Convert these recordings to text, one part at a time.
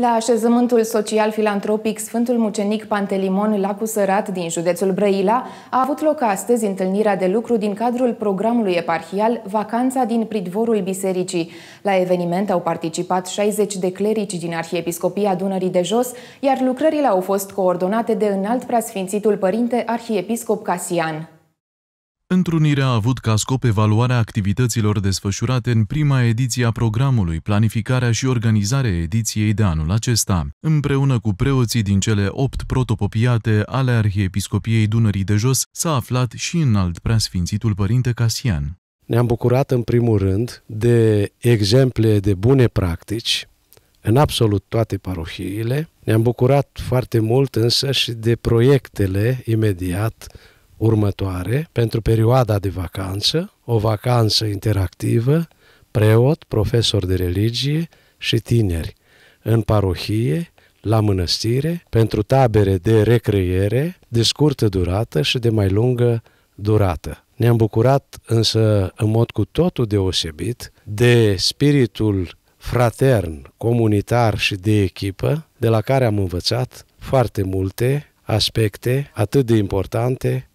La așezământul social filantropic Sfântul Mucenic Pantelimon la Cusărat din județul Brăila a avut loc astăzi întâlnirea de lucru din cadrul programului eparhial Vacanța din pridvorul bisericii. La eveniment au participat 60 de clerici din Arhiepiscopia Dunării de Jos, iar lucrările au fost coordonate de înalt preasfințitul părinte Arhiepiscop Casian. Întrunirea a avut ca scop evaluarea activităților desfășurate în prima ediție a programului, planificarea și organizarea ediției de anul acesta, împreună cu preoții din cele opt protopopiate ale Arhiepiscopiei Dunării de Jos, s-a aflat și în alt preasfințitul părinte Casian. Ne-am bucurat în primul rând de exemple de bune practici în absolut toate parohiile. Ne-am bucurat foarte mult însă și de proiectele imediat următoare pentru perioada de vacanță, o vacanță interactivă, preot, profesor de religie și tineri, în parohie, la mănăstire, pentru tabere de recreere de scurtă durată și de mai lungă durată. Ne-am bucurat însă în mod cu totul deosebit de spiritul fratern, comunitar și de echipă, de la care am învățat foarte multe aspecte atât de importante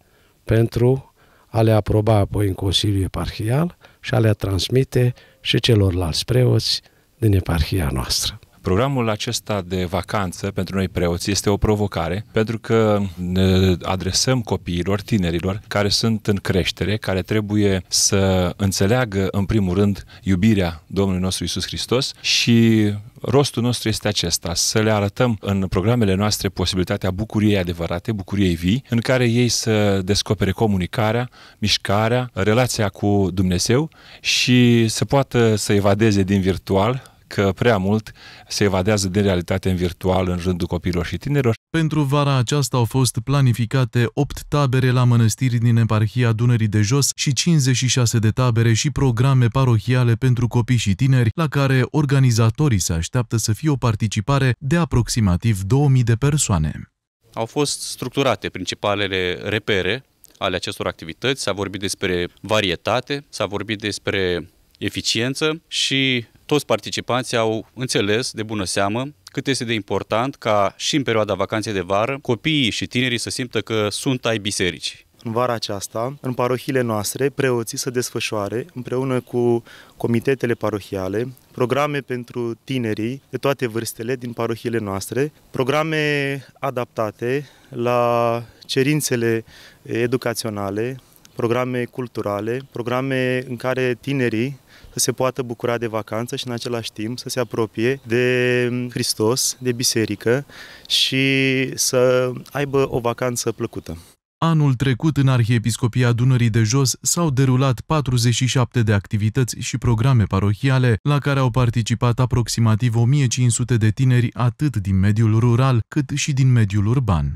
pentru a le aproba apoi în Consiliul Eparhial și a le transmite și celorlalți preoți din eparhia noastră. Programul acesta de vacanță pentru noi preoți este o provocare pentru că ne adresăm copiilor, tinerilor care sunt în creștere, care trebuie să înțeleagă în primul rând iubirea Domnului nostru Isus Hristos și rostul nostru este acesta, să le arătăm în programele noastre posibilitatea bucuriei adevărate, bucuriei vii, în care ei să descopere comunicarea, mișcarea, relația cu Dumnezeu și să poată să evadeze din virtual că prea mult se evadează din realitate în virtual în rândul copilor și tinerilor. Pentru vara aceasta au fost planificate 8 tabere la mănăstiri din eparhia Dunării de Jos și 56 de tabere și programe parohiale pentru copii și tineri, la care organizatorii se așteaptă să fie o participare de aproximativ 2000 de persoane. Au fost structurate principalele repere ale acestor activități, s-a vorbit despre varietate, s-a vorbit despre eficiență și toți participanții au înțeles de bună seamă cât este de important ca și în perioada vacanței de vară copiii și tinerii să simtă că sunt ai bisericii. În vara aceasta, în parohiile noastre, preoții să desfășoare împreună cu comitetele parohiale programe pentru tinerii de toate vârstele din parohiile noastre, programe adaptate la cerințele educaționale, programe culturale, programe în care tinerii să se poată bucura de vacanță și în același timp să se apropie de Hristos, de biserică și să aibă o vacanță plăcută. Anul trecut, în Arhiepiscopia Dunării de Jos, s-au derulat 47 de activități și programe parohiale, la care au participat aproximativ 1500 de tineri, atât din mediul rural cât și din mediul urban.